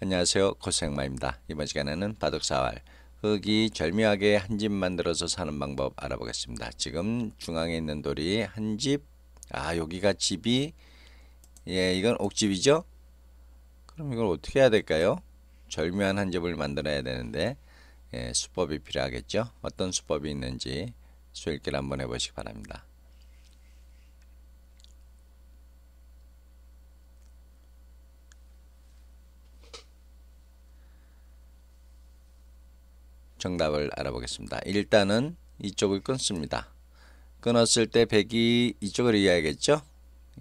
안녕하세요. 코스마입니다 이번 시간에는 바둑사활 흙이 절묘하게 한 집 만들어서 사는 방법 알아보겠습니다. 지금 중앙에 있는 돌이 한 집, 아 여기가 집이 예 이건 옥집이죠? 그럼 이걸 어떻게 해야 될까요? 절묘한 한 집을 만들어야 되는데 예, 수법이 필요하겠죠? 어떤 수법이 있는지 수읽기를 한번 해보시기 바랍니다. 정답을 알아보겠습니다. 일단은 이쪽을 끊습니다. 끊었을 때 100이 이쪽을 이어야겠죠?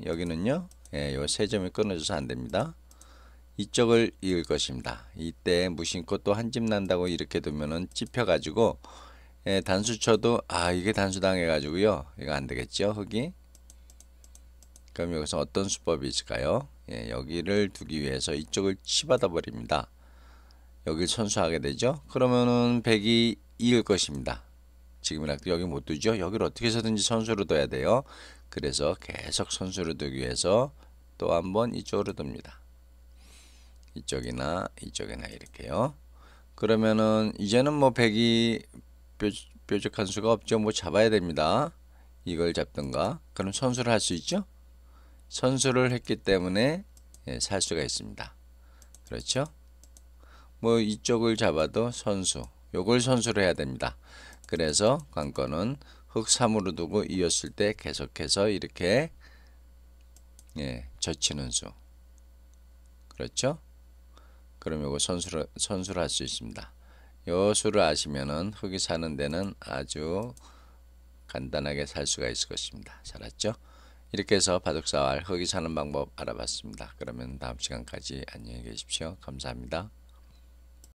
여기는요. 예, 요세 점이 끊어져서 안 됩니다. 이쪽을 이을 것입니다. 이때 무심코 또 한 집 난다고 이렇게 두면은 찝혀 가지고 예, 단수 쳐도 아, 이게 단수 당해 가지고요. 이거 안 되겠죠? 흙이. 그럼 여기서 어떤 수법이 있을까요? 예, 여기를 두기 위해서 이쪽을 치받아 버립니다. 여기 선수하게 되죠. 그러면은 100이 2일 것입니다. 지금이나 여기 못 두죠. 여기를 어떻게 해서든지 선수를 둬야 돼요. 그래서 계속 선수를 두기 위해서 또 한 번 이쪽으로 둡니다. 이쪽이나 이쪽이나 이렇게요. 그러면은 이제는 뭐 100이 뾰족한 수가 없죠. 뭐 잡아야 됩니다. 이걸 잡든가 그럼 선수를 할 수 있죠. 선수를 했기 때문에 예, 살 수가 있습니다. 그렇죠? 뭐 이쪽을 잡아도 선수 요걸 선수로 해야 됩니다. 그래서 관건은 흑 3으로 두고 이었을 때 계속해서 이렇게 예, 젖히는 수 그렇죠? 그럼 요거 선수로 선수로 할 수 있습니다. 요 수를 아시면은 흑이 사는 데는 아주 간단하게 살 수가 있을 것입니다. 잘 알았죠? 이렇게 해서 바둑사활 흙이 사는 방법 알아봤습니다. 그러면 다음 시간까지 안녕히 계십시오. 감사합니다.